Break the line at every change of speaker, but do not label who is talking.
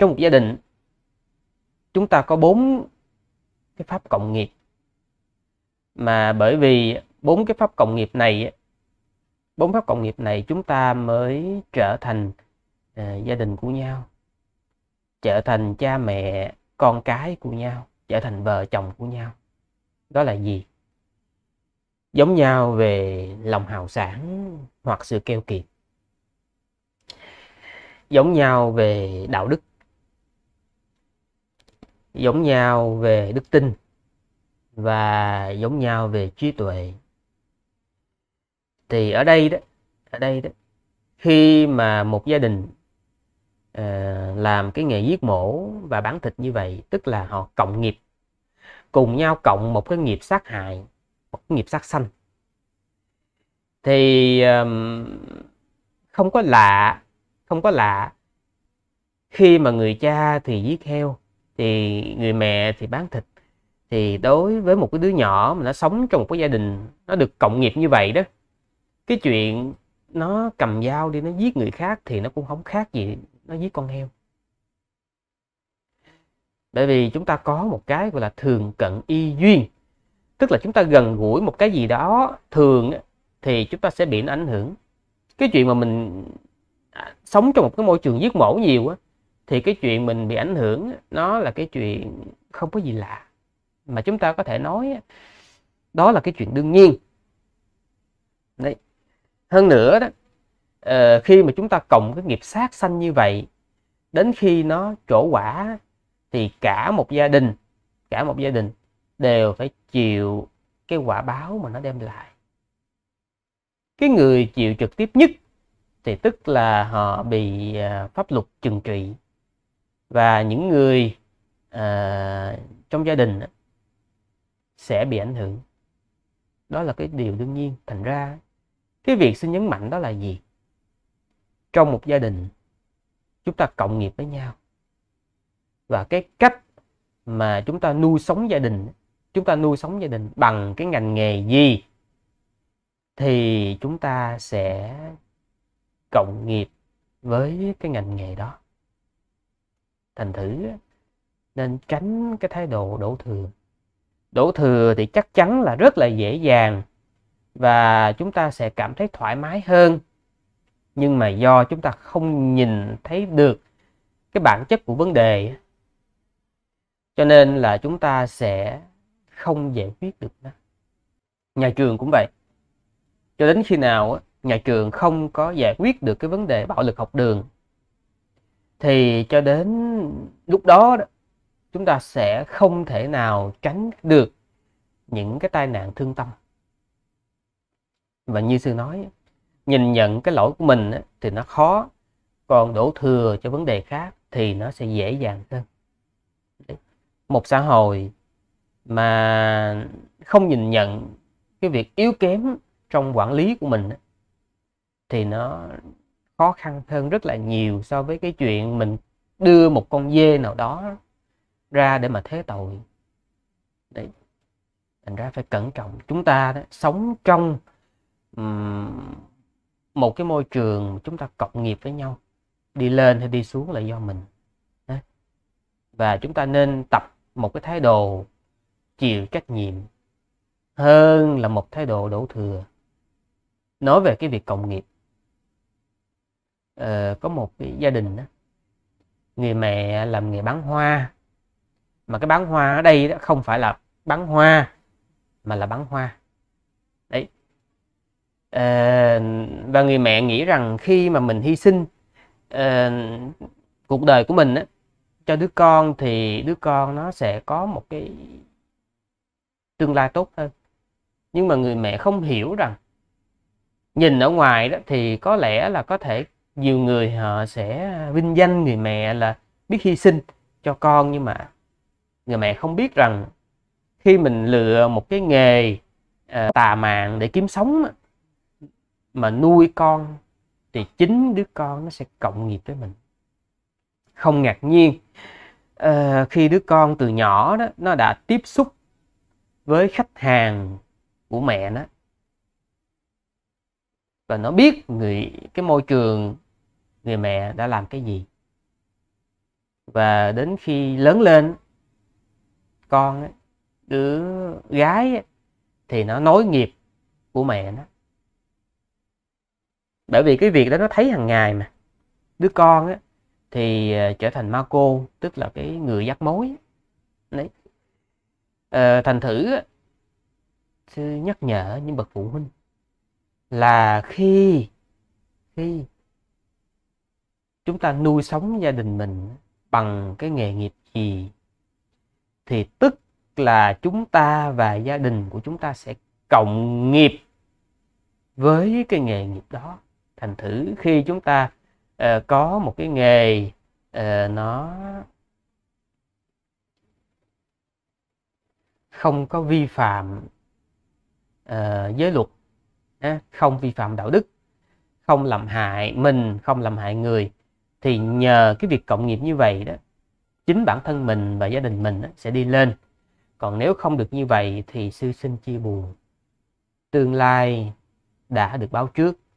trong một gia đình chúng ta có bốn cái pháp cộng nghiệp mà bởi vì bốn cái pháp cộng nghiệp này bốn pháp cộng nghiệp này chúng ta mới trở thành uh, gia đình của nhau trở thành cha mẹ con cái của nhau trở thành vợ chồng của nhau đó là gì giống nhau về lòng hào sản hoặc sự keo kiệt giống nhau về đạo đức giống nhau về đức tin và giống nhau về trí tuệ thì ở đây đó ở đây đó khi mà một gia đình à, làm cái nghề giết mổ và bán thịt như vậy tức là họ cộng nghiệp cùng nhau cộng một cái nghiệp sát hại một cái nghiệp sát sanh thì um, không có lạ không có lạ khi mà người cha thì giết heo thì người mẹ thì bán thịt thì đối với một cái đứa nhỏ mà nó sống trong một cái gia đình nó được cộng nghiệp như vậy đó cái chuyện nó cầm dao đi nó giết người khác thì nó cũng không khác gì nó giết con heo bởi vì chúng ta có một cái gọi là thường cận y duyên tức là chúng ta gần gũi một cái gì đó thường thì chúng ta sẽ bị nó ảnh hưởng cái chuyện mà mình à, sống trong một cái môi trường giết mổ nhiều á thì cái chuyện mình bị ảnh hưởng nó là cái chuyện không có gì lạ mà chúng ta có thể nói đó là cái chuyện đương nhiên đấy hơn nữa đó ờ, khi mà chúng ta cộng cái nghiệp sát sanh như vậy đến khi nó trổ quả thì cả một gia đình cả một gia đình đều phải chịu cái quả báo mà nó đem lại cái người chịu trực tiếp nhất thì tức là họ bị ờ, pháp luật trừng trị và những người à, trong gia đình sẽ bị ảnh hưởng đó là cái điều đương nhiên thành ra cái việc xin nhấn mạnh đó là gì trong một gia đình chúng ta cộng nghiệp với nhau và cái cách mà chúng ta nuôi sống gia đình chúng ta nuôi sống gia đình bằng cái ngành nghề gì thì chúng ta sẽ cộng nghiệp với cái ngành nghề đó thành thử nên tránh cái thái độ đổ thừa đổ thừa thì chắc chắn là rất là dễ dàng và chúng ta sẽ cảm thấy thoải mái hơn nhưng mà do chúng ta không nhìn thấy được cái bản chất của vấn đề cho nên là chúng ta sẽ không giải quyết được nó nhà trường cũng vậy cho đến khi nào nhà trường không có giải quyết được cái vấn đề bạo lực học đường thì cho đến lúc đó chúng ta sẽ không thể nào tránh được những cái tai nạn thương tâm và như sư nói nhìn nhận cái lỗi của mình thì nó khó còn đổ thừa cho vấn đề khác thì nó sẽ dễ dàng hơn một xã hội mà không nhìn nhận cái việc yếu kém trong quản lý của mình thì nó khó khăn hơn rất là nhiều so với cái chuyện mình đưa một con dê nào đó ra để mà thế tội đấy thành ra phải cẩn trọng chúng ta đó, sống trong um, một cái môi trường chúng ta cộng nghiệp với nhau đi lên hay đi xuống là do mình đấy. và chúng ta nên tập một cái thái độ chịu trách nhiệm hơn là một thái độ đổ thừa nói về cái việc cộng nghiệp uh, có một cái gia đình đó. người mẹ làm nghề bán hoa mà cái bán hoa ở đây đó không phải là bán hoa mà là bán hoa đấy uh, và người mẹ nghĩ rằng khi mà mình hy sinh uh, cuộc đời của mình đó, cho đứa con thì đứa con nó sẽ có một cái tương lai tốt hơn nhưng mà người mẹ không hiểu rằng nhìn ở ngoài đó thì có lẽ là có thể nhiều người họ sẽ vinh danh người mẹ là biết hy sinh cho con nhưng mà người mẹ không biết rằng khi mình lựa một cái nghề à, tà mạng để kiếm sống mà nuôi con thì chính đứa con nó sẽ cộng nghiệp với mình không ngạc nhiên à, khi đứa con từ nhỏ đó nó đã tiếp xúc với khách hàng của mẹ nó và nó biết người cái môi trường người mẹ đã làm cái gì và đến khi lớn lên con ấy, đứa gái ấy, thì nó nối nghiệp của mẹ nó bởi vì cái việc đó nó thấy hàng ngày mà đứa con ấy, thì ờ, trở thành ma cô tức là cái người dắt mối đấy à, thành thử sư nhắc nhở những bậc phụ huynh là khi khi chúng ta nuôi sống gia đình mình bằng cái nghề nghiệp gì thì tức là chúng ta và gia đình của chúng ta sẽ cộng nghiệp với cái nghề nghiệp đó thành thử khi chúng ta uh, có một cái nghề uh, nó không có vi phạm uh, giới luật không vi phạm đạo đức không làm hại mình không làm hại người thì nhờ cái việc cộng nghiệp như vậy đó chính bản thân mình và gia đình mình sẽ đi lên còn nếu không được như vậy thì sư sinh chia buồn tương lai đã được báo trước